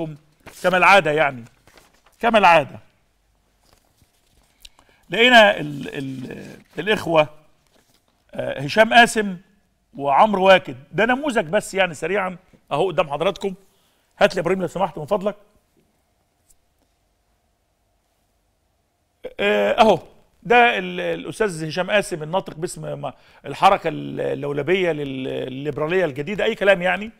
حضراتكم كما العادة يعني كما العادة لقينا الـ الـ الإخوة آه، هشام قاسم وعمرو واكد ده نموذج بس يعني سريعا أهو قدام حضراتكم هات لي إبراهيم لو سمحت من فضلك آه، آه، أهو ده الأستاذ هشام قاسم الناطق باسم الحركة اللولبية الليبرالية الجديدة أي كلام يعني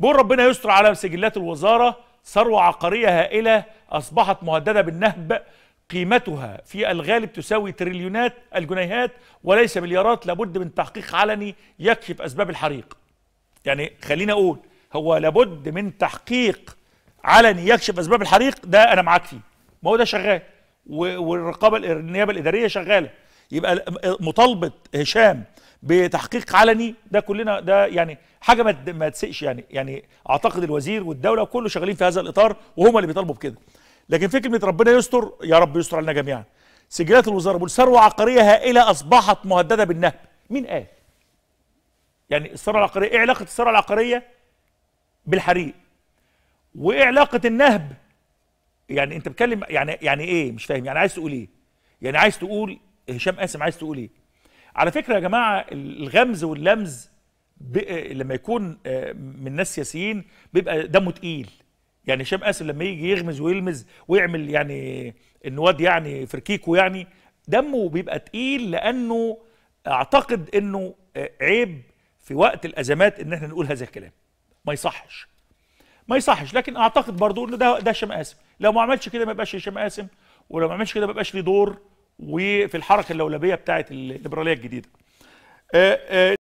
بقول ربنا يستر على سجلات الوزارة ثروة عقارية هائلة أصبحت مهددة بالنهب قيمتها في الغالب تساوي تريليونات الجنيهات وليس مليارات لابد من تحقيق علني يكشف أسباب الحريق يعني خلينا أقول هو لابد من تحقيق علني يكشف أسباب الحريق ده أنا معاك فيه ما هو ده شغال والرقابة النيابة الإدارية شغالة يبقى مطالبه هشام بتحقيق علني ده كلنا ده يعني حاجه ما ما تسقش يعني يعني اعتقد الوزير والدوله كله شغالين في هذا الاطار وهما اللي بيطالبوا بكده لكن فكره ربنا يستر يا رب يستر علينا جميعا سجلات الوزاره بيقول ثروه عقاريه هائله اصبحت مهدده بالنهب مين قال يعني الثروه العقاريه ايه علاقه الثروه العقاريه بالحريق وايه علاقه النهب يعني انت بتكلم يعني يعني ايه مش فاهم يعني عايز تقول ايه يعني عايز تقول هشام قاسم عايز تقول ايه على فكره يا جماعه الغمز واللمز لما يكون آه، من ناس سياسيين بيبقى دمه تقيل يعني هشام قاسم لما يجي يغمز ويلمز ويعمل يعني النواد يعني فركيكو يعني دمه بيبقى تقيل لانه اعتقد انه آه، عيب في وقت الازمات ان احنا نقول هذا الكلام ما يصحش ما يصحش لكن اعتقد برضو ان ده ده هشام قاسم لو ما عملش كده ما يبقاش هشام قاسم ولو ما عملش كده ما يبقاش ليه دور وفي الحركه اللولبيه بتاعه الليبراليه الجديده آه، آه،